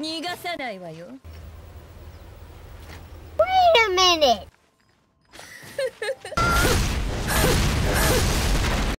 逃がさないわよ Wait a minute